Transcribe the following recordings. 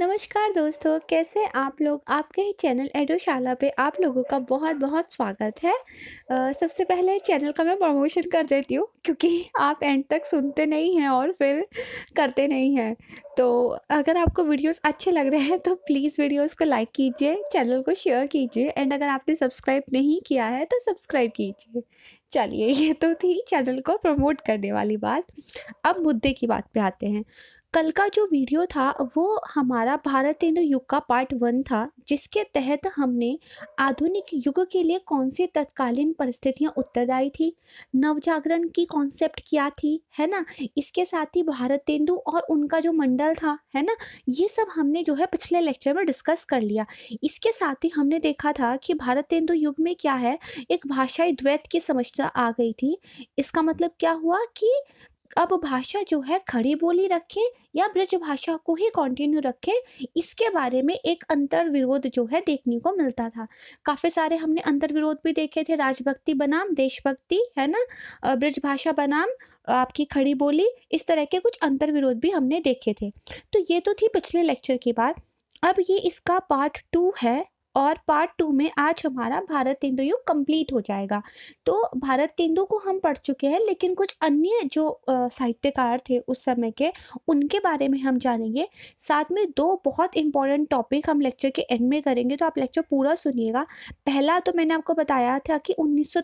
नमस्कार दोस्तों कैसे आप लोग आपके ही चैनल एडोशाला पे आप लोगों का बहुत बहुत स्वागत है आ, सबसे पहले चैनल का मैं प्रमोशन कर देती हूँ क्योंकि आप एंड तक सुनते नहीं हैं और फिर करते नहीं हैं तो अगर आपको वीडियोस अच्छे लग रहे हैं तो प्लीज़ वीडियोस को लाइक कीजिए चैनल को शेयर कीजिए एंड अगर आपने सब्सक्राइब नहीं किया है तो सब्सक्राइब कीजिए चलिए ये तो थी चैनल को प्रमोट करने वाली बात अब मुद्दे की बात पर आते हैं कल का जो वीडियो था वो हमारा भारत इंदु युग का पार्ट वन था जिसके तहत हमने आधुनिक युग के लिए कौन सी तत्कालीन परिस्थितियाँ उत्तरदायी थी नवजागरण की कॉन्सेप्ट क्या थी है ना इसके साथ ही भारत तेंदु और उनका जो मंडल था है ना ये सब हमने जो है पिछले लेक्चर में डिस्कस कर लिया इसके साथ ही हमने देखा था कि भारत तेंदु युग में क्या है एक भाषाई द्वैत की समस्या आ गई थी इसका मतलब क्या हुआ कि अब भाषा जो है खड़ी बोली रखें या ब्रज भाषा को ही कंटिन्यू रखें इसके बारे में एक अंतर विरोध जो है देखने को मिलता था काफ़ी सारे हमने अंतर विरोध भी देखे थे राजभक्ति बनाम देशभक्ति है ना ब्रज भाषा बनाम आपकी खड़ी बोली इस तरह के कुछ अंतर विरोध भी हमने देखे थे तो ये तो थी पिछले लेक्चर की बात अब ये इसका पार्ट टू है और पार्ट टू में आज हमारा भारत तेंदु युग कंप्लीट हो जाएगा तो भारत तेंदु को हम पढ़ चुके हैं लेकिन कुछ अन्य जो साहित्यकार थे उस समय के उनके बारे में हम जानेंगे साथ में दो बहुत इंपॉर्टेंट टॉपिक हम लेक्चर के एंड में करेंगे तो आप लेक्चर पूरा सुनिएगा पहला तो मैंने आपको बताया था कि उन्नीस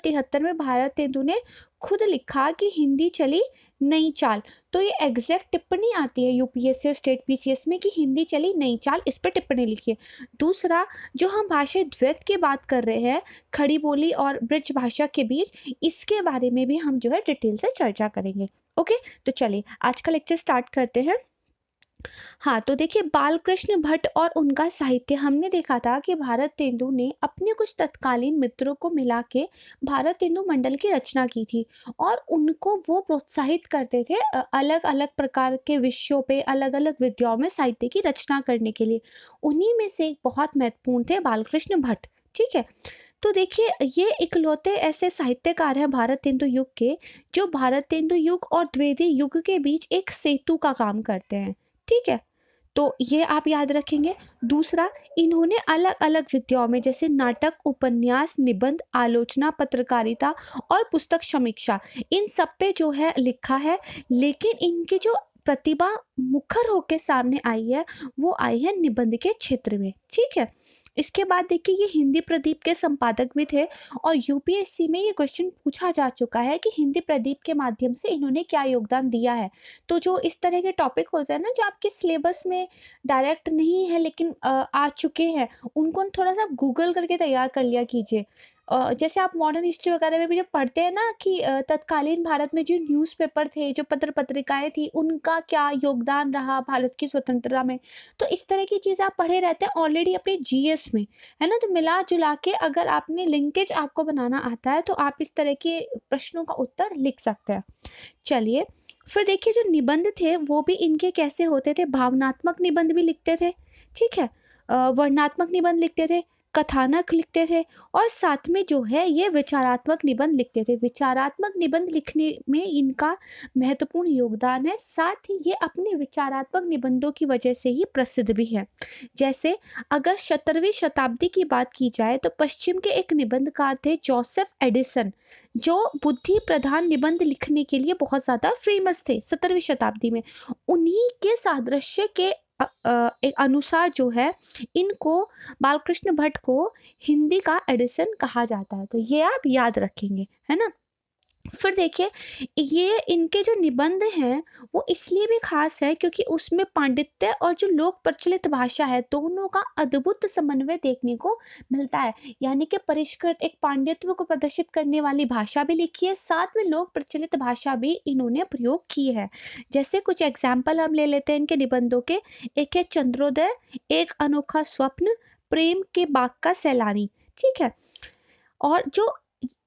में भारत तेंदु ने खुद लिखा कि हिंदी चली नई चाल तो ये एग्जैक्ट टिप्पणी आती है यूपीएससी और स्टेट पीसीएस में कि हिंदी चली नई चाल इस पर टिप्पणी लिखिए दूसरा जो हम भाषा द्वैत की बात कर रहे हैं खड़ी बोली और ब्रज भाषा के बीच इसके बारे में भी हम जो है डिटेल से चर्चा करेंगे ओके तो चलिए आज का लेक्चर स्टार्ट करते हैं हाँ तो देखिए बालकृष्ण भट्ट और उनका साहित्य हमने देखा था कि भारत तेंदु ने अपने कुछ तत्कालीन मित्रों को मिला के भारत तेंदु मंडल की रचना की थी और उनको वो प्रोत्साहित करते थे अलग अलग प्रकार के विषयों पे अलग अलग विद्याओं में साहित्य की रचना करने के लिए उन्हीं में से बहुत महत्वपूर्ण थे बालकृष्ण भट्ट ठीक है तो देखिए ये इकलौते ऐसे साहित्यकार हैं भारत तेंदु युग के जो भारत तेंदु युग और द्वेदी युग के बीच एक सेतु का काम करते हैं ठीक है तो ये आप याद रखेंगे दूसरा इन्होंने अलग अलग विद्याओं में जैसे नाटक उपन्यास निबंध आलोचना पत्रकारिता और पुस्तक समीक्षा इन सब पे जो है लिखा है लेकिन इनकी जो प्रतिभा मुखर होकर सामने आई है वो आई है निबंध के क्षेत्र में ठीक है इसके बाद देखिए ये हिंदी प्रदीप के संपादक भी थे और यूपीएससी में ये क्वेश्चन पूछा जा चुका है कि हिंदी प्रदीप के माध्यम से इन्होंने क्या योगदान दिया है तो जो इस तरह के टॉपिक होते हैं ना जो आपके सिलेबस में डायरेक्ट नहीं है लेकिन आ चुके हैं उनको थोड़ा सा गूगल करके तैयार कर लिया कीजिए जैसे आप मॉडर्न हिस्ट्री वगैरह में भी जब पढ़ते हैं ना कि तत्कालीन भारत में जो न्यूज़पेपर थे जो पत्र पत्रिकाएं थी उनका क्या योगदान रहा भारत की स्वतंत्रता में तो इस तरह की चीज़ें आप पढ़े रहते हैं ऑलरेडी अपने जीएस में है ना तो मिला जुला के अगर आपने लिंकेज आपको बनाना आता है तो आप इस तरह के प्रश्नों का उत्तर लिख सकते हैं चलिए फिर देखिए जो निबंध थे वो भी इनके कैसे होते थे भावनात्मक निबंध भी लिखते थे ठीक है वर्णात्मक निबंध लिखते थे कथानक लिखते थे और साथ में जो है ये विचारात्मक निबंध लिखते थे विचारात्मक निबंध लिखने में इनका महत्वपूर्ण योगदान है साथ ही ये अपने विचारात्मक निबंधों की वजह से ही प्रसिद्ध भी है जैसे अगर सत्रहवीं शताब्दी की बात की जाए तो पश्चिम के एक निबंधकार थे जोसेफ एडिसन जो बुद्धि प्रधान निबंध लिखने के लिए बहुत ज़्यादा फेमस थे सत्रहवीं शताब्दी में उन्हीं के सादृश्य के एक अनुसार जो है इनको बालकृष्ण भट्ट को हिंदी का एडिसन कहा जाता है तो ये आप याद रखेंगे है ना फिर देखिए ये इनके जो निबंध हैं वो इसलिए भी खास है क्योंकि उसमें पांडित्य और जो लोक प्रचलित भाषा है दोनों का अद्भुत समन्वय देखने को मिलता है यानी कि परिष्कृत एक पांडित्व को प्रदर्शित करने वाली भाषा भी लिखी है साथ में लोक प्रचलित भाषा भी इन्होंने प्रयोग की है जैसे कुछ एग्जाम्पल हम ले लेते हैं इनके निबंधों के एक है चंद्रोदय एक अनोखा स्वप्न प्रेम के बाग का सैलानी ठीक है और जो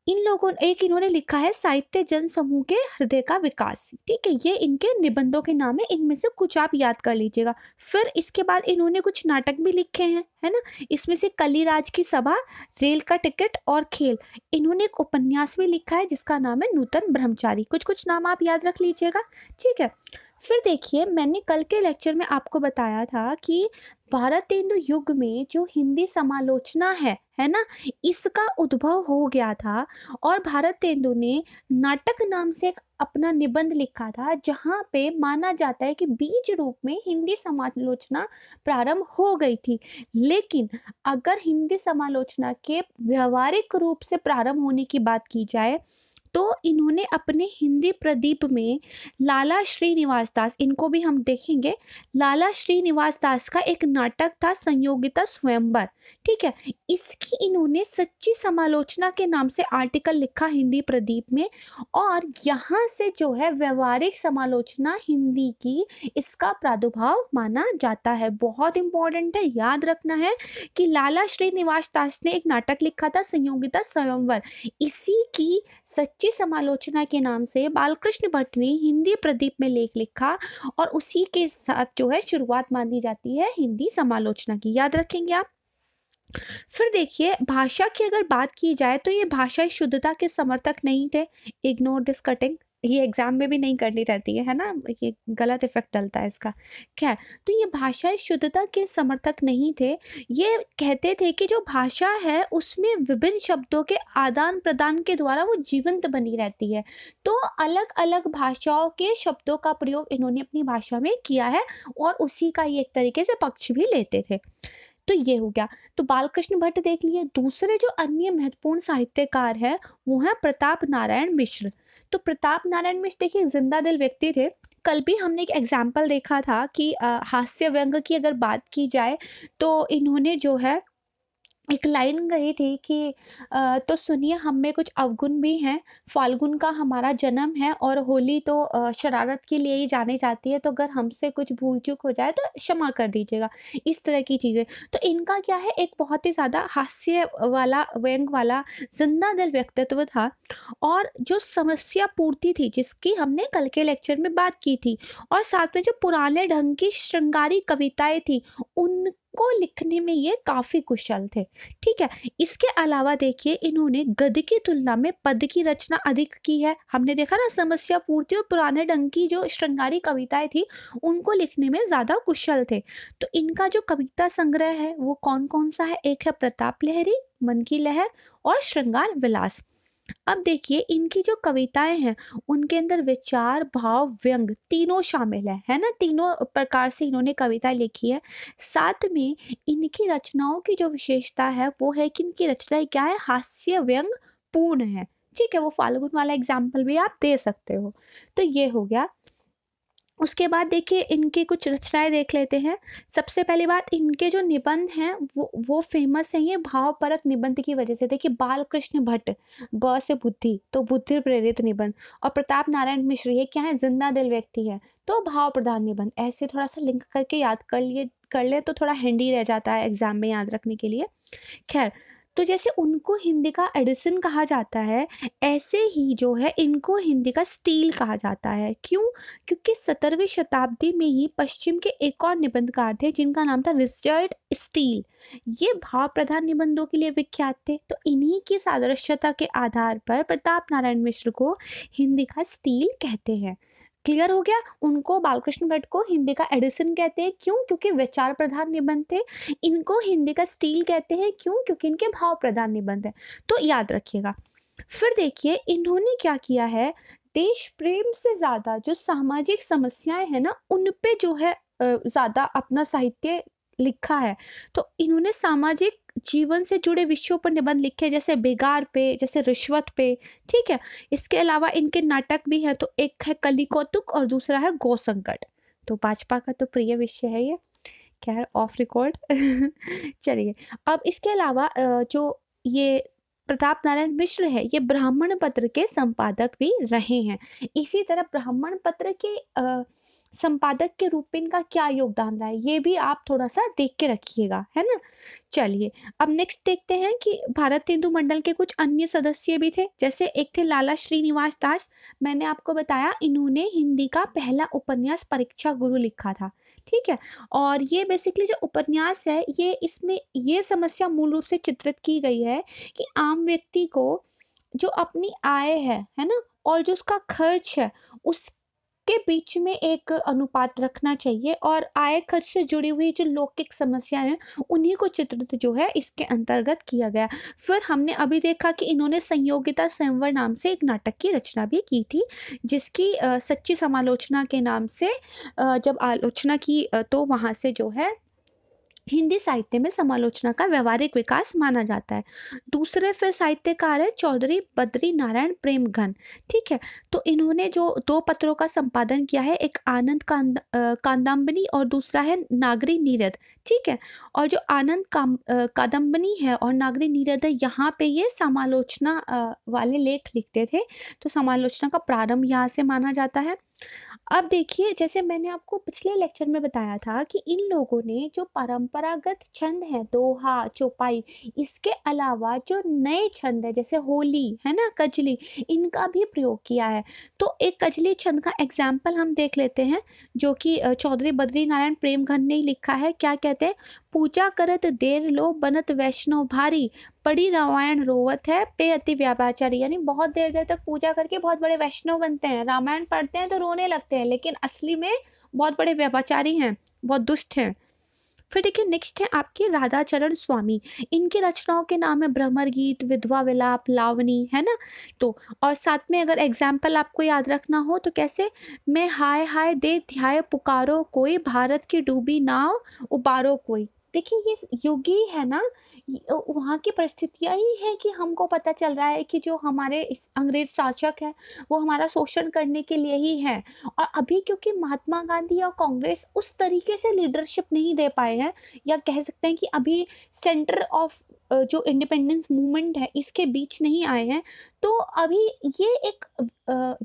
इन लोगों एक इन्होंने लिखा है साहित्य जन समूह के हृदय का विकास ठीक है ये इनके निबंधों के नाम है इनमें से कुछ आप याद कर लीजिएगा फिर इसके बाद इन्होंने कुछ नाटक भी लिखे हैं है ना इसमें से कलीराज की सभा रेल का टिकट और खेल इन्होंने एक उपन्यास भी लिखा है जिसका नाम है नूतन ब्रह्मचारी कुछ कुछ नाम आप याद रख लीजिएगा ठीक है फिर देखिए मैंने कल के लेक्चर में आपको बताया था कि भारतेंदु युग में जो हिंदी समालोचना है है ना इसका उद्भव हो गया था और भारतेंदु ने नाटक नाम से एक अपना निबंध लिखा था जहाँ पे माना जाता है कि बीज रूप में हिंदी समालोचना प्रारंभ हो गई थी लेकिन अगर हिंदी समालोचना के व्यवहारिक रूप से प्रारंभ होने की बात की जाए तो इन्होंने अपने हिंदी प्रदीप में लाला श्रीनिवास दास इनको भी हम देखेंगे लाला श्रीनिवास दास का एक नाटक था संयोगिता स्वयंवर ठीक है इसकी इन्होंने सच्ची समालोचना के नाम से आर्टिकल लिखा हिंदी प्रदीप में और यहाँ से जो है व्यवहारिक समालोचना हिंदी की इसका प्रादुर्भाव माना जाता है बहुत इंपॉर्टेंट है याद रखना है कि लाला श्रीनिवास दास ने एक नाटक लिखा था संयोगिता स्वयंवर इसी की सच्ची निजी समालोचना के नाम से बालकृष्ण भट्ट ने हिंदी प्रदीप में लेख लिखा और उसी के साथ जो है शुरुआत मानी जाती है हिंदी समालोचना की याद रखेंगे आप फिर देखिए भाषा की अगर बात की जाए तो ये भाषाई शुद्धता के समर्थक नहीं थे इग्नोर दिस कटिंग ये एग्ज़ाम में भी नहीं करनी रहती है है ना ये गलत इफ़ेक्ट डलता है इसका क्या तो ये भाषाएं शुद्धता के समर्थक नहीं थे ये कहते थे कि जो भाषा है उसमें विभिन्न शब्दों के आदान प्रदान के द्वारा वो जीवंत बनी रहती है तो अलग अलग भाषाओं के शब्दों का प्रयोग इन्होंने अपनी भाषा में किया है और उसी का ये एक तरीके से पक्ष भी लेते थे तो ये हो गया तो बालकृष्ण भट्ट देख लिए दूसरे जो अन्य महत्वपूर्ण साहित्यकार हैं वो हैं प्रताप नारायण मिश्र तो प्रताप नारायण मिश्र देखिए एक जिंदा दिल व्यक्ति थे कल भी हमने एक एग्जाम्पल देखा था कि हास्य व्यंग की अगर बात की जाए तो इन्होंने जो है एक लाइन गई थी कि तो सुनिए हम में कुछ अवगुण भी हैं फाल्गुन का हमारा जन्म है और होली तो शरारत के लिए ही जानी जाती है तो अगर हमसे कुछ भूल चूक हो जाए तो क्षमा कर दीजिएगा इस तरह की चीज़ें तो इनका क्या है एक बहुत ही ज़्यादा हास्य वाला व्यंग वाला जिंदा दिल व्यक्तित्व था और जो समस्या पूर्ति थी जिसकी हमने कल के लेक्चर में बात की थी और साथ में जो पुराने ढंग की श्रृंगारी कविताएँ थी उन को लिखने में ये काफ़ी कुशल थे ठीक है इसके अलावा देखिए इन्होंने गद की तुलना में पद की रचना अधिक की है हमने देखा ना समस्या पूर्ति और पुराने ढंग की जो श्रृंगारी कविताएं थी उनको लिखने में ज़्यादा कुशल थे तो इनका जो कविता संग्रह है वो कौन कौन सा है एक है प्रताप लहरी मन की लहर और श्रृंगार विलास अब देखिए इनकी जो कविताएं हैं उनके अंदर विचार भाव व्यंग तीनों शामिल है है ना तीनों प्रकार से इन्होंने कविता लिखी है साथ में इनकी रचनाओं की जो विशेषता है वो है कि इनकी रचनाएं क्या है हास्य व्यंग पूर्ण है ठीक है वो फाल्गुन वाला एग्जाम्पल भी आप दे सकते हो तो ये हो गया उसके बाद देखिए इनकी कुछ रचनाएं देख लेते हैं सबसे पहली बात इनके जो निबंध हैं वो वो फेमस हैं ये भावपरक निबंध की वजह से देखिए बालकृष्ण भट्ट ब से बुद्धि तो बुद्धि प्रेरित निबंध और प्रताप नारायण मिश्र ये क्या है जिंदा दिल व्यक्ति है तो भाव प्रधान निबंध ऐसे थोड़ा सा लिंक करके याद कर लिए कर लें तो थोड़ा हैंडी रह जाता है एग्जाम में याद रखने के लिए खैर तो जैसे उनको हिंदी का एडिसन कहा जाता है ऐसे ही जो है इनको हिंदी का स्टील कहा जाता है क्यों क्योंकि सत्रहवीं शताब्दी में ही पश्चिम के एक और निबंधकार थे जिनका नाम था रिचर्ड स्टील ये भाव प्रधान निबंधों के लिए विख्यात थे तो इन्हीं की सादृश्यता के आधार पर प्रताप नारायण मिश्र को हिंदी का स्टील कहते हैं क्लियर हो गया उनको बालकृष्ण भट्ट को हिंदी का एडिसन कहते हैं क्यों क्योंकि विचार प्रधान निबंध थे इनको हिंदी का स्टील कहते हैं क्यों क्योंकि इनके भाव प्रधान निबंध है तो याद रखिएगा फिर देखिए इन्होंने क्या किया है देश प्रेम से ज़्यादा जो सामाजिक समस्याएं हैं ना उन पे जो है ज़्यादा अपना साहित्य लिखा है तो इन्होंने सामाजिक जीवन से जुड़े विषयों पर निबंध लिखे जैसे बेगार पे जैसे रिश्वत पे ठीक है इसके अलावा इनके नाटक भी हैं तो एक है कली कौतुक और दूसरा है गौ संकट तो भाजपा का तो प्रिय विषय है ये क्या ऑफ रिकॉर्ड चलिए अब इसके अलावा जो ये प्रताप नारायण मिश्र है ये ब्राह्मण पत्र के संपादक भी रहे हैं इसी तरह ब्राह्मण पत्र के संपादक के रूप में इनका क्या योगदान रहा है ये भी आप थोड़ा सा देख के रखिएगा है ना चलिए अब नेक्स्ट देखते हैं कि भारत हिंदू मंडल के कुछ अन्य सदस्य भी थे जैसे एक थे लाला श्रीनिवास दास मैंने आपको बताया इन्होंने हिंदी का पहला उपन्यास परीक्षा गुरु लिखा था ठीक है और ये बेसिकली जो उपन्यास है ये इसमें ये समस्या मूल रूप से चित्रित की गई है कि आम व्यक्ति को जो अपनी आय है है ना और जो उसका खर्च है उस के बीच में एक अनुपात रखना चाहिए और आय खर्च से जुड़ी हुई जो लौकिक समस्याएं हैं उन्हीं को चित्रित जो है इसके अंतर्गत किया गया फिर हमने अभी देखा कि इन्होंने संयोगिता स्वयंवर नाम से एक नाटक की रचना भी की थी जिसकी सच्ची समालोचना के नाम से जब आलोचना की तो वहाँ से जो है हिंदी साहित्य में समालोचना का व्यवहारिक विकास माना जाता है दूसरे फिर साहित्यकार है चौधरी बद्री नारायण प्रेम घन ठीक है तो इन्होंने जो दो पत्रों का संपादन किया है एक आनंद कांद कादम्बनी और दूसरा है नागरी नीरद ठीक है और जो आनंद कादम्बनी है और नागरी नीरद है यहाँ पे ये समालोचना वाले लेख लिखते थे तो समालोचना का प्रारंभ यहाँ से माना जाता है अब देखिए जैसे मैंने आपको पिछले लेक्चर में बताया था कि इन लोगों ने जो परंपरागत छंद हैं दोहा चौपाई इसके अलावा जो नए छंद है जैसे होली है ना कजली इनका भी प्रयोग किया है तो एक कजली छंद का एग्जाम्पल हम देख लेते हैं जो कि चौधरी बद्री नारायण प्रेमघन ने लिखा है क्या कहते हैं पूजा करत देर लो बनत वैष्णव भारी बड़ी रामायण रोवत है पे अति व्यापाचारी यानी बहुत देर देर तक पूजा करके बहुत बड़े वैष्णव बनते हैं रामायण पढ़ते हैं तो रोने लगते हैं लेकिन असली में बहुत बड़े व्यापाचारी हैं बहुत दुष्ट हैं फिर देखिए नेक्स्ट है आपके राधाचरण स्वामी इनकी रचनाओं के नाम है भ्रमर गीत विधवा विलाप लावनी है ना तो और साथ में अगर एग्जाम्पल आपको याद रखना हो तो कैसे मैं हाय हाय दे ध्याय पुकारो कोई भारत की डूबी नाव उबारो कोई देखिए ये योगी है ना वहाँ की परिस्थितियाँ ही है कि हमको पता चल रहा है कि जो हमारे अंग्रेज शासक है वो हमारा शोषण करने के लिए ही है और अभी क्योंकि महात्मा गांधी और कांग्रेस उस तरीके से लीडरशिप नहीं दे पाए हैं या कह सकते हैं कि अभी सेंटर ऑफ जो इंडिपेंडेंस मूवमेंट है इसके बीच नहीं आए हैं तो अभी ये एक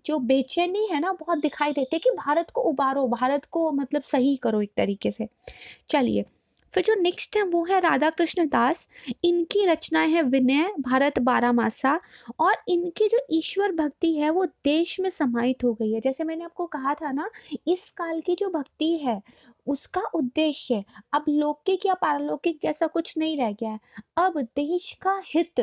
जो बेचैनी है ना बहुत दिखाई देती है कि भारत को उबारो भारत को मतलब सही करो एक तरीके से चलिए फिर जो नेक्स्ट है वो है राधा कृष्ण दास इनकी रचनाएं हैं विनय भारत बारा मासा और इनकी जो ईश्वर भक्ति है वो देश में समाहित हो गई है जैसे मैंने आपको कहा था ना इस काल की जो भक्ति है उसका उद्देश्य अब लौकिक या पारलौकिक जैसा कुछ नहीं रह गया है अब देश का हित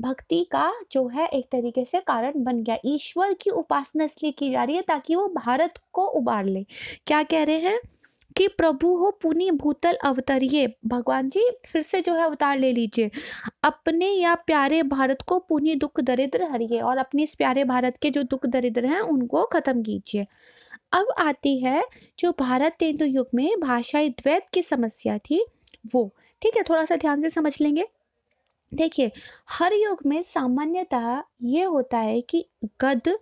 भक्ति का जो है एक तरीके से कारण बन गया ईश्वर की उपासना इसलिए की जा रही है ताकि वो भारत को उबार ले क्या कह रहे हैं क्योंकि प्रभु हो पुनि भूतल अवतरिए भगवान जी फिर से जो है अवतार ले लीजिए अपने या प्यारे भारत को पुनि दुख दरिद्र हरिए और अपने इस प्यारे भारत के जो दुख दरिद्र हैं उनको ख़त्म कीजिए अब आती है जो भारत तेंदु युग में भाषाई द्वैत की समस्या थी वो ठीक है थोड़ा सा ध्यान से समझ लेंगे देखिए हर युग में सामान्यतः ये होता है कि गद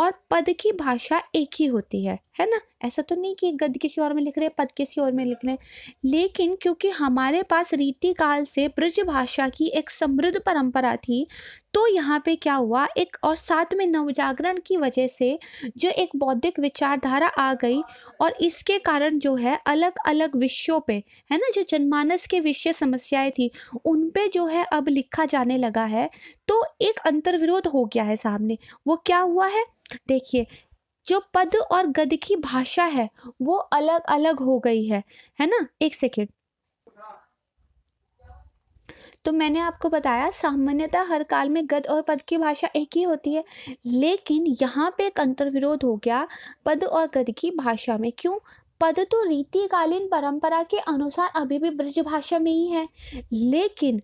और पद की भाषा एक ही होती है है ना ऐसा तो नहीं कि गद्य किसी और में लिख रहे हैं पद किसी और में लिख रहे हैं लेकिन क्योंकि हमारे पास रीति काल से ब्रज भाषा की एक समृद्ध परंपरा थी तो यहाँ पे क्या हुआ एक और साथ में नवजागरण की वजह से जो एक बौद्धिक विचारधारा आ गई और इसके कारण जो है अलग अलग विषयों पे है ना जो जनमानस के विषय समस्याएं थी उन पे जो है अब लिखा जाने लगा है तो एक अंतर्विरोध हो गया है सामने वो क्या हुआ है देखिए जो पद और गद की भाषा है वो अलग अलग हो गई है है ना एक सेकेंड तो मैंने आपको बताया सामान्यतः हर काल में गद और पद की भाषा एक ही होती है लेकिन यहाँ पे एक अंतर विरोध हो गया पद और गद की भाषा में क्यों पद तो रीतिकालीन परंपरा के अनुसार अभी भी ब्रज भाषा में ही है लेकिन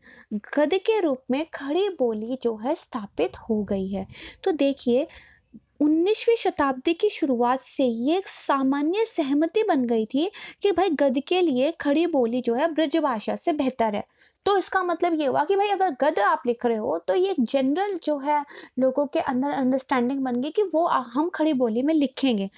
गद के रूप में खड़ी बोली जो है स्थापित हो गई है तो देखिए 19वीं शताब्दी की शुरुआत से ये एक सामान्य सहमति बन गई थी कि भाई गद के लिए खड़ी बोली जो है ब्रजभाषा से बेहतर है तो इसका मतलब ये हुआ कि भाई अगर गद आप लिख रहे हो तो ये जनरल जो है लोगों के अंदर अंडरस्टैंडिंग बन गई कि वो हम खड़ी बोली में लिखेंगे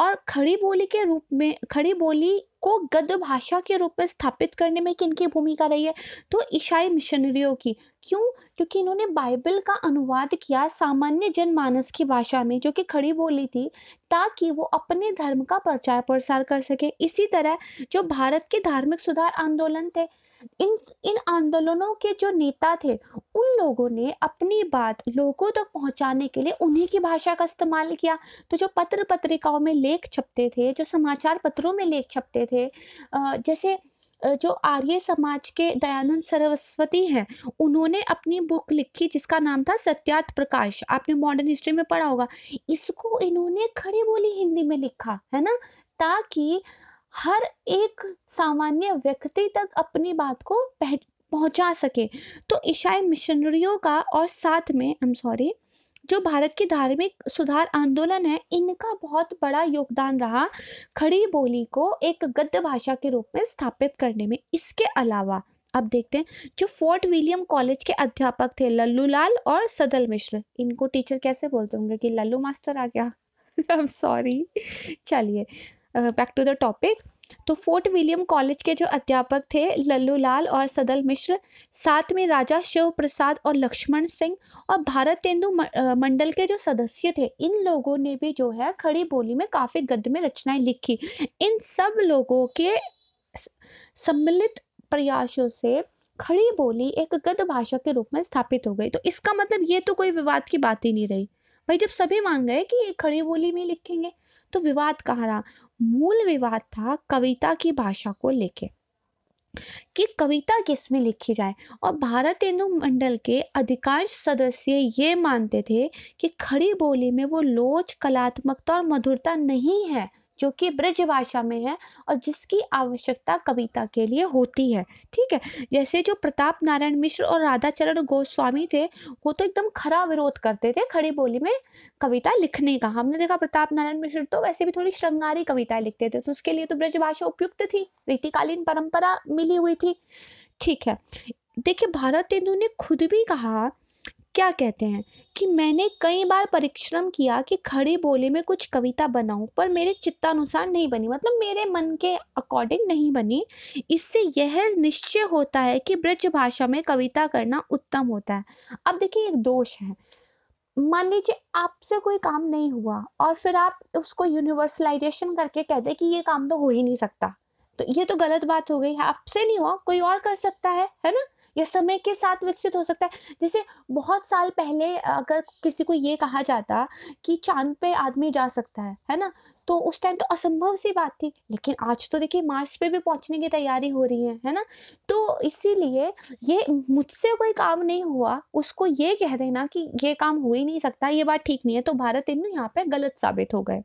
और खड़ी बोली के रूप में खड़ी बोली को गद्य भाषा के रूप में स्थापित करने में किन की भूमिका रही है तो ईसाई मिशनरियों की क्यों क्योंकि इन्होंने बाइबल का अनुवाद किया सामान्य जनमानस की भाषा में जो कि खड़ी बोली थी ताकि वो अपने धर्म का प्रचार प्रसार कर सके इसी तरह जो भारत के धार्मिक सुधार आंदोलन थे इन इन आंदोलनों के जो नेता थे उन लोगों ने अपनी बात लोगों तक तो पहुंचाने के लिए उन्हीं की भाषा का इस्तेमाल किया तो जो पत्र पत्रिकाओं में लेख छपते थे जो समाचार पत्रों में लेख छपते थे जैसे जो आर्य समाज के दयानंद सरस्वती हैं उन्होंने अपनी बुक लिखी जिसका नाम था सत्यार्थ प्रकाश आपने मॉडर्न हिस्ट्री में पढ़ा होगा इसको इन्होंने खड़ी बोली हिंदी में लिखा है ना ताकि हर एक सामान्य व्यक्ति तक अपनी बात को पहुंचा सके तो ईसाई मिशनरियों का और साथ में आई एम सॉरी जो भारत की धार्मिक सुधार आंदोलन है इनका बहुत बड़ा योगदान रहा खड़ी बोली को एक गद्य भाषा के रूप में स्थापित करने में इसके अलावा अब देखते हैं जो फोर्ट विलियम कॉलेज के अध्यापक थे लल्लू लाल और सदल मिश्र इनको टीचर कैसे बोलते होंगे कि लल्लू मास्टर आ गया आई एम सॉरी चलिए बैक टू द टॉपिक तो फोर्ट विलियम कॉलेज के जो अध्यापक थे लल्लू लाल और सदल मिश्र साथ में राजा शिव प्रसाद और लक्ष्मण सिंह और भारत तेंदु मंडल के जो सदस्य थे इन लोगों ने भी जो है खड़ी बोली में काफ़ी गद्य में रचनाएं लिखी इन सब लोगों के सम्मिलित प्रयासों से खड़ी बोली एक गद्य भाषा के रूप में स्थापित हो गई तो इसका मतलब ये तो कोई विवाद की बात ही नहीं रही भाई जब सभी मान गए कि खड़ी बोली में लिखेंगे तो विवाद कहाँ रहा मूल विवाद था कविता की भाषा को लेके कि कविता किस में लिखी जाए और भारत हिंदु मंडल के अधिकांश सदस्य ये मानते थे कि खड़ी बोली में वो लोच कलात्मकता और मधुरता नहीं है जो कि ब्रज भाषा में है और जिसकी आवश्यकता कविता के लिए होती है ठीक है जैसे जो प्रताप नारायण मिश्र और राधाचरण गोस्वामी थे वो तो एकदम खरा विरोध करते थे खड़ी बोली में कविता लिखने का हमने देखा प्रताप नारायण मिश्र तो वैसे भी थोड़ी श्रृंगारी कविताएं लिखते थे तो उसके लिए तो ब्रज भाषा उपयुक्त थी रीतिकालीन परंपरा मिली हुई थी ठीक है देखिए भारत तेंदु ने खुद भी कहा क्या कहते हैं कि मैंने कई बार परिश्रम किया कि खड़ी बोली में कुछ कविता बनाऊं पर मेरे चित्तानुसार नहीं बनी मतलब मेरे मन के अकॉर्डिंग नहीं बनी इससे यह निश्चय होता है कि ब्रज भाषा में कविता करना उत्तम होता है अब देखिए एक दोष है मान लीजिए आपसे कोई काम नहीं हुआ और फिर आप उसको यूनिवर्सलाइजेशन करके कहते कि ये काम तो हो ही नहीं सकता तो ये तो गलत बात हो गई है आपसे नहीं हुआ कोई और कर सकता है है ना या समय के साथ विकसित हो सकता है जैसे बहुत साल पहले अगर किसी को ये कहा जाता कि चांद पे आदमी जा सकता है है ना तो उस टाइम तो असंभव सी बात थी लेकिन आज तो देखिए मार्च पे भी पहुंचने की तैयारी हो रही है है ना तो इसीलिए ये मुझसे कोई काम नहीं हुआ उसको ये कह देना कि ये काम हो ही नहीं सकता ये बात ठीक नहीं है तो भारत इन यहाँ पे गलत साबित हो गए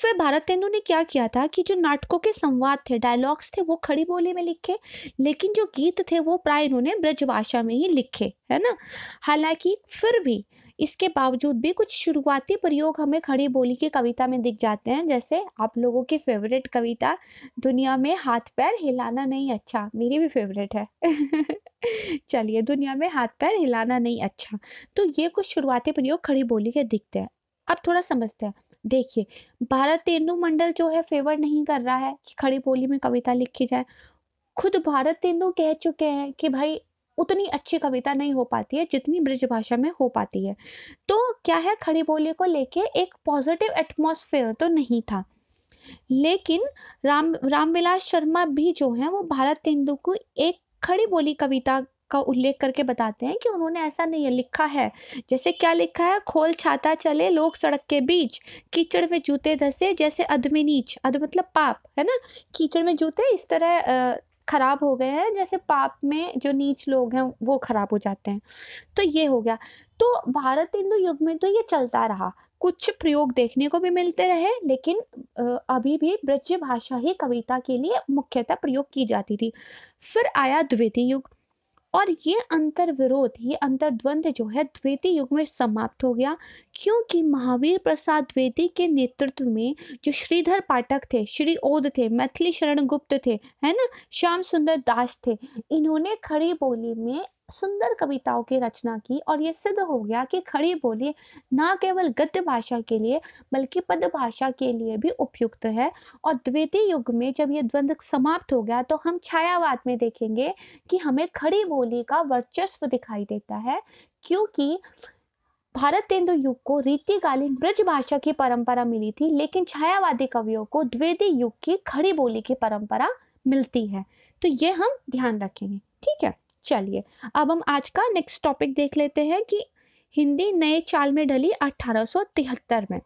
फिर भारत तेंदु ने क्या किया था कि जो नाटकों के संवाद थे डायलॉग्स थे वो खड़ी बोली में लिखे लेकिन जो गीत थे वो प्राय इन्होंने ब्रजभाषा में ही लिखे है ना हालांकि फिर भी इसके बावजूद भी कुछ शुरुआती प्रयोग हमें खड़ी बोली की कविता में दिख जाते हैं जैसे आप लोगों की फेवरेट कविता दुनिया में हाथ पैर हिलाना नहीं अच्छा मेरी भी फेवरेट है चलिए दुनिया में हाथ पैर हिलाना नहीं अच्छा तो ये कुछ शुरुआती प्रयोग खड़ी बोली के दिखते हैं अब थोड़ा समझते हैं देखिए भारत तेंदु मंडल जो है फेवर नहीं कर रहा है कि खड़ी बोली में कविता लिखी जाए खुद भारत तेंदु कह चुके हैं कि भाई उतनी अच्छी कविता नहीं हो पाती है जितनी ब्रज भाषा में हो पाती है तो क्या है खड़ी बोली को लेके एक पॉजिटिव एटमोसफेयर तो नहीं था लेकिन राम रामविलास शर्मा भी जो हैं वो भारत तेंदु को एक खड़ी बोली कविता का उल्लेख करके बताते हैं कि उन्होंने ऐसा नहीं है लिखा है जैसे क्या लिखा है खोल छाता चले लोग सड़क के बीच कीचड़ में जूते धसे जैसे अधमे नीच अध मतलब पाप है ना कीचड़ में जूते इस तरह खराब हो गए हैं जैसे पाप में जो नीच लोग हैं वो खराब हो जाते हैं तो ये हो गया तो भारत हिंदू युग में तो ये चलता रहा कुछ प्रयोग देखने को भी मिलते रहे लेकिन अभी भी ब्रज भाषा ही कविता के लिए मुख्यतः प्रयोग की जाती थी फिर आया द्वितीय युग और ये अंतर विरोध ये अंतर द्वंद्व जो है द्वैती युग में समाप्त हो गया क्योंकि महावीर प्रसाद द्वेदी के नेतृत्व में जो श्रीधर पाठक थे श्री ओद थे मैथिली शरण गुप्त थे है ना श्याम सुंदर दास थे इन्होंने खड़ी बोली में सुंदर कविताओं की रचना की और यह सिद्ध हो गया कि खड़ी बोली न केवल गद्य भाषा के लिए बल्कि पद भाषा के लिए भी उपयुक्त है और द्वितीय युग में जब यह द्वंद्व समाप्त हो गया तो हम छायावाद में देखेंगे कि हमें खड़ी बोली का वर्चस्व दिखाई देता है क्योंकि भारत तेंदु युग को रीतिकालीन ब्रज भाषा की परंपरा मिली थी लेकिन छायावादी कवियों को द्वितीय युग की खड़ी बोली की परंपरा मिलती है तो ये हम ध्यान रखेंगे ठीक है चलिए अब हम आज का नेक्स्ट टॉपिक देख लेते हैं कि हिंदी नए चाल में ढली 1873 में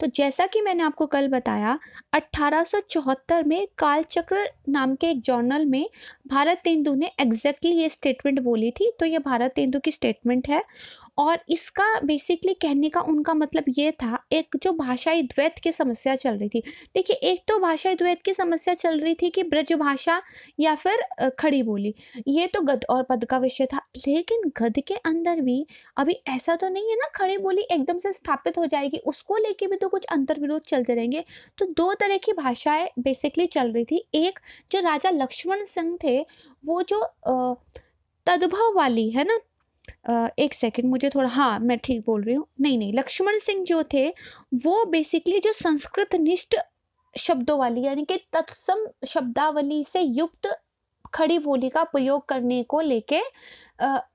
तो जैसा कि मैंने आपको कल बताया 1874 में कालचक्र नाम के एक जर्नल में भारत तेंदु ने एग्जैक्टली exactly ये स्टेटमेंट बोली थी तो ये भारत तेंदु की स्टेटमेंट है और इसका बेसिकली कहने का उनका मतलब ये था एक जो भाषाई द्वैत की समस्या चल रही थी देखिए एक तो भाषाई द्वैत की समस्या चल रही थी कि ब्रज भाषा या फिर खड़ी बोली ये तो गद और पद का विषय था लेकिन गद के अंदर भी अभी ऐसा तो नहीं है ना खड़ी बोली एकदम से स्थापित हो जाएगी उसको लेके भी तो कुछ अंतर विरोध चलते रहेंगे तो दो तरह की भाषाएं बेसिकली चल रही थी एक जो राजा लक्ष्मण सिंह थे वो जो तद्भव वाली है ना एक सेकंड मुझे थोड़ा हाँ मैं ठीक बोल रही हूँ नहीं नहीं लक्ष्मण सिंह जो थे वो बेसिकली जो संस्कृत निष्ठ शब्दों वाली यानी कि तत्सम शब्दावली से युक्त खड़ी बोली का प्रयोग करने को लेके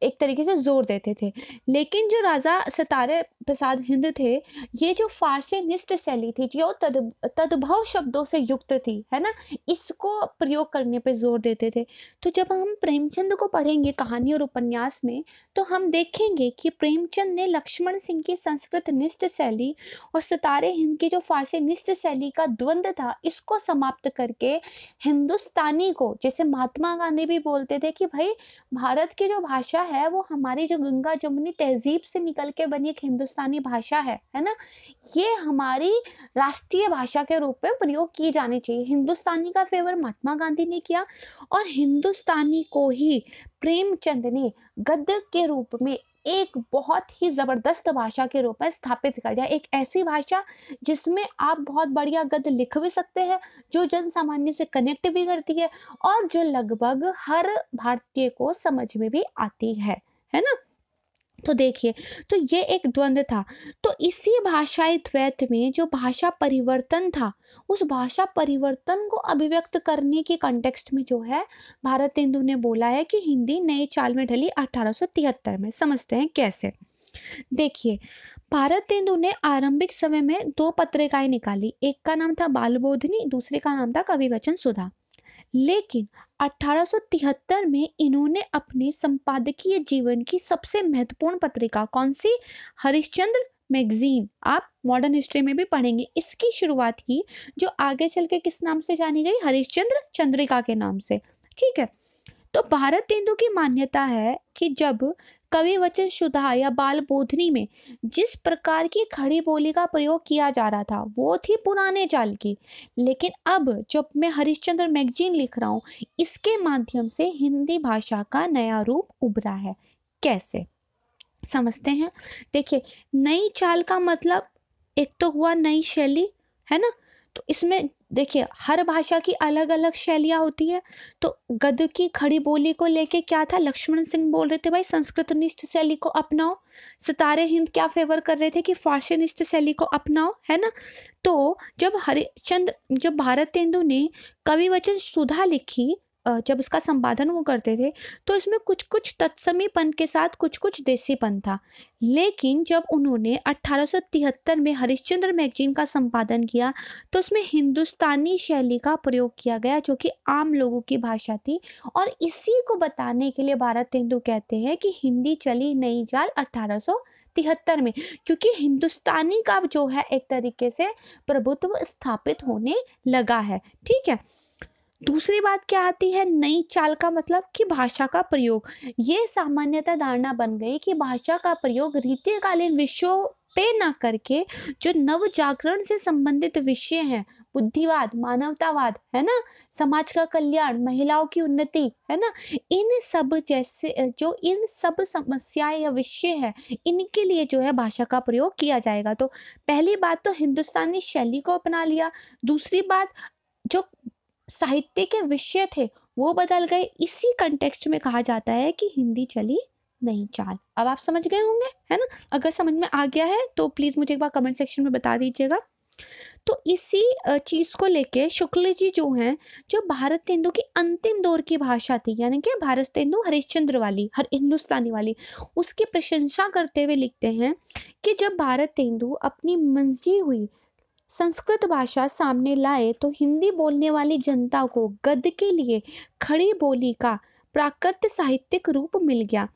एक तरीके से जोर देते थे लेकिन जो राजा सतारे प्रसाद हिंद थे ये जो फारसी निष्ठ शैली थी जो तद तद्भव शब्दों से युक्त थी है ना इसको प्रयोग करने पर जोर देते थे तो जब हम प्रेमचंद को पढ़ेंगे कहानी और उपन्यास में तो हम देखेंगे कि प्रेमचंद ने लक्ष्मण सिंह की संस्कृत निष्ठ शैली और सितारे हिंद की जो फारसी निष्ठ शैली का द्वंद्व था इसको समाप्त करके हिंदुस्तानी को जैसे महात्मा गांधी भी बोलते थे कि भाई भारत की जो भाषा है वो हमारी जो गंगा जमुनी तहजीब से निकल के बनी एक हिंदुस्तान हिंदुस्तानी भाषा है है ना ये हमारी राष्ट्रीय भाषा के रूप में प्रयोग की जानी चाहिए हिंदुस्तानी का फेवर महात्मा गांधी ने किया और हिंदुस्तानी को ही प्रेमचंद ने गद्य के रूप में एक बहुत ही ज़बरदस्त भाषा के रूप में स्थापित कर दिया एक ऐसी भाषा जिसमें आप बहुत बढ़िया गद्य लिख भी सकते हैं जो जन सामान्य से कनेक्ट भी करती है और जो लगभग हर भारतीय को समझ में भी आती है है ना तो देखिए तो ये एक द्वंद्व था तो इसी भाषाई द्वैत में जो भाषा परिवर्तन था उस भाषा परिवर्तन को अभिव्यक्त करने के कंटेक्स्ट में जो है भारत इंदु ने बोला है कि हिंदी नए चाल में ढली 1873 में समझते हैं कैसे देखिए भारत इंदु ने आरंभिक समय में दो पत्रिकाएं निकाली एक का नाम था बालबोधनी दूसरे का नाम था कवि वचन सुधा लेकिन 1873 में इन्होंने अपने संपादकीय जीवन की सबसे महत्वपूर्ण पत्रिका कौन सी हरिश्चंद्र मैगजीन आप मॉडर्न हिस्ट्री में भी पढ़ेंगे इसकी शुरुआत की जो आगे चल के किस नाम से जानी गई हरिश्चंद्र चंद्रिका के नाम से ठीक है तो भारत तेंदु की मान्यता है कि जब कवि वचन शुद्धा या बाल बोधनी में जिस प्रकार की खड़ी बोली का प्रयोग किया जा रहा था वो थी पुराने चाल की लेकिन अब जब मैं हरिश्चंद्र मैगजीन लिख रहा हूँ इसके माध्यम से हिंदी भाषा का नया रूप उभरा है कैसे समझते हैं देखिए नई चाल का मतलब एक तो हुआ नई शैली है ना तो इसमें देखिए हर भाषा की अलग अलग शैलियाँ होती है तो गद की खड़ी बोली को लेके क्या था लक्ष्मण सिंह बोल रहे थे भाई संस्कृत निष्ठ शैली को अपनाओ सितारे हिंद क्या फेवर कर रहे थे कि फारसी निष्ठ शैली को अपनाओ है ना तो जब हरिचंद जब भारतेंदु ने कवि वचन सुधा लिखी जब उसका संपादन वो करते थे तो इसमें कुछ कुछ तत्समीपन के साथ कुछ कुछ देसीपन था लेकिन जब उन्होंने 1873 में हरिश्चंद्र मैगजीन का संपादन किया तो उसमें हिंदुस्तानी शैली का प्रयोग किया गया जो कि आम लोगों की भाषा थी और इसी को बताने के लिए भारत हिंदू कहते हैं कि हिंदी चली नई जाल अट्ठारह तिहत्तर में क्योंकि हिंदुस्तानी का जो है एक तरीके से प्रभुत्व स्थापित होने लगा है ठीक है दूसरी बात क्या आती है नई चाल का मतलब कि भाषा का प्रयोग ये सामान्यतः धारणा बन गई कि भाषा का प्रयोग रीतिकालीन विषयों पे ना करके जो नव जागरण से संबंधित विषय हैं बुद्धिवाद मानवतावाद है ना समाज का कल्याण महिलाओं की उन्नति है ना इन सब जैसे जो इन सब समस्याएं या विषय हैं इनके लिए जो है भाषा का प्रयोग किया जाएगा तो पहली बात तो हिंदुस्तानी शैली को अपना लिया दूसरी बात जो साहित्य के विषय थे वो बदल गए इसी कंटेक्स्ट में कहा जाता है कि हिंदी चली नहीं चाल अब आप समझ गए होंगे है ना अगर समझ में आ गया है तो प्लीज़ मुझे एक बार कमेंट सेक्शन में बता दीजिएगा तो इसी चीज़ को लेके शुक्ल जी जो हैं जो भारत तेंदु की अंतिम दौर की भाषा थी यानी कि भारत तेंदु हरिश्चंद्र वाली हर हिंदुस्तानी वाली उसकी प्रशंसा करते हुए लिखते हैं कि जब भारत तेंदु अपनी मंजी हुई संस्कृत भाषा सामने लाए तो हिंदी बोलने वाली जनता को गद्य के लिए खड़ी बोली का प्राकृत साहित्यिक रूप मिल गया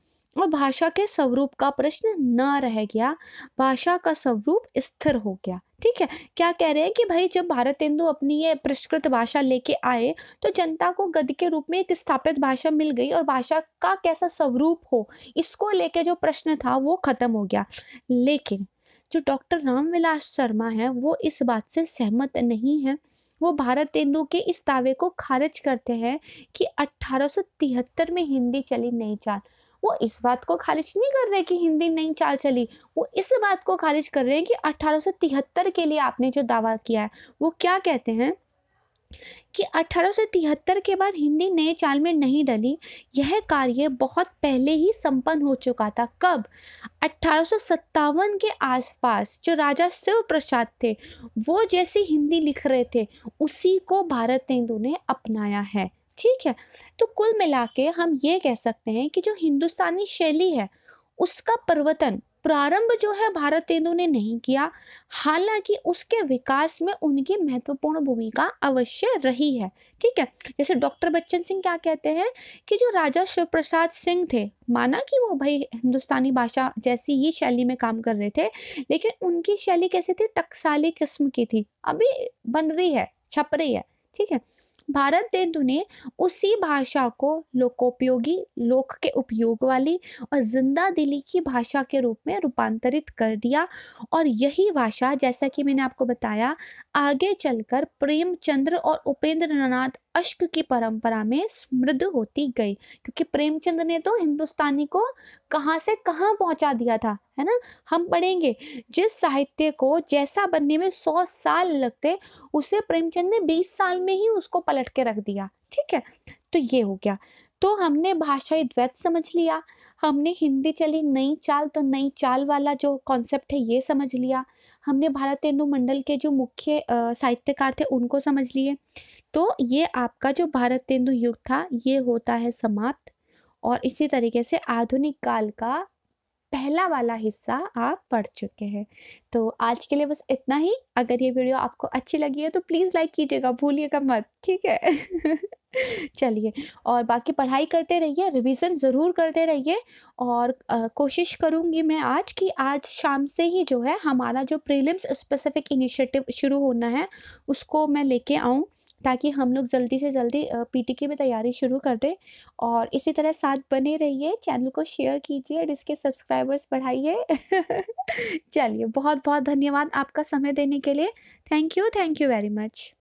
और भाषा के स्वरूप का प्रश्न न रह गया भाषा का स्वरूप स्थिर हो गया ठीक है क्या कह रहे हैं कि भाई जब भारत हिंदु अपनी ये परिष्कृत भाषा लेके आए तो जनता को गद्य के रूप में एक स्थापित भाषा मिल गई और भाषा का कैसा स्वरूप हो इसको लेके जो प्रश्न था वो खत्म हो गया लेकिन जो डॉक्टर रामविलास शर्मा हैं वो इस बात से सहमत नहीं हैं वो भारत हिंदू के इस दावे को खारिज करते हैं कि 1873 में हिंदी चली नई चाल वो इस बात को खारिज नहीं कर रहे कि हिंदी नई चाल चली वो इस बात को खारिज कर रहे हैं कि 1873 के लिए आपने जो दावा किया है वो क्या कहते हैं कि 1873 के बाद हिंदी नए चाल में नहीं डली यह कार्य बहुत पहले ही संपन्न हो चुका था कब अट्ठारह के आसपास जो राजा शिव प्रसाद थे वो जैसे हिंदी लिख रहे थे उसी को भारत तेंदु ने अपनाया है ठीक है तो कुल मिला के हम ये कह सकते हैं कि जो हिंदुस्तानी शैली है उसका परिवर्तन प्रारंभ जो है तेंदु ने नहीं किया हालांकि उसके विकास में उनकी महत्वपूर्ण भूमिका अवश्य रही है ठीक है जैसे डॉक्टर बच्चन सिंह क्या कहते हैं कि जो राजा शिव प्रसाद सिंह थे माना कि वो भाई हिंदुस्तानी भाषा जैसी ही शैली में काम कर रहे थे लेकिन उनकी शैली कैसी थी टकसाली किस्म की थी अभी बन रही है छप रही है ठीक है भारत दे ने उसी भाषा को लोकोपयोगी लोक के उपयोग वाली और जिंदा दिली की भाषा के रूप में रूपांतरित कर दिया और यही भाषा जैसा कि मैंने आपको बताया आगे चलकर प्रेमचंद्र और उपेंद्र नाथ अश्क की परंपरा में समृद्ध होती गई क्योंकि प्रेमचंद ने तो हिंदुस्तानी को कहाँ से कहाँ पहुँचा दिया था है ना हम पढ़ेंगे जिस साहित्य को जैसा बनने में सौ साल लगते उसे प्रेमचंद ने बीस साल में ही उसको पलट के रख दिया ठीक है तो ये हो गया तो हमने भाषाई द्वैत समझ लिया हमने हिंदी चली नई चाल तो नई चाल वाला जो कॉन्सेप्ट है ये समझ लिया हमने भारत तेंदु मंडल के जो मुख्य साहित्यकार थे उनको समझ लिए तो ये आपका जो भारत तेंदु युग था ये होता है समाप्त और इसी तरीके से आधुनिक काल का पहला वाला हिस्सा आप पढ़ चुके हैं तो आज के लिए बस इतना ही अगर ये वीडियो आपको अच्छी लगी है तो प्लीज़ लाइक कीजिएगा भूलिएगा मत ठीक है चलिए और बाकी पढ़ाई करते रहिए रिवीजन ज़रूर करते रहिए और आ, कोशिश करूँगी मैं आज कि आज शाम से ही जो है हमारा जो प्रीलिम्स स्पेसिफिक इनिशिएटिव शुरू होना है उसको मैं लेके आऊँ ताकि हम लोग जल्दी से जल्दी पीटी की भी तैयारी शुरू कर दें और इसी तरह साथ बने रहिए चैनल को शेयर कीजिए और इसके सब्सक्राइबर्स बढ़ाइए चलिए बहुत बहुत धन्यवाद आपका समय देने के लिए thank you thank you very much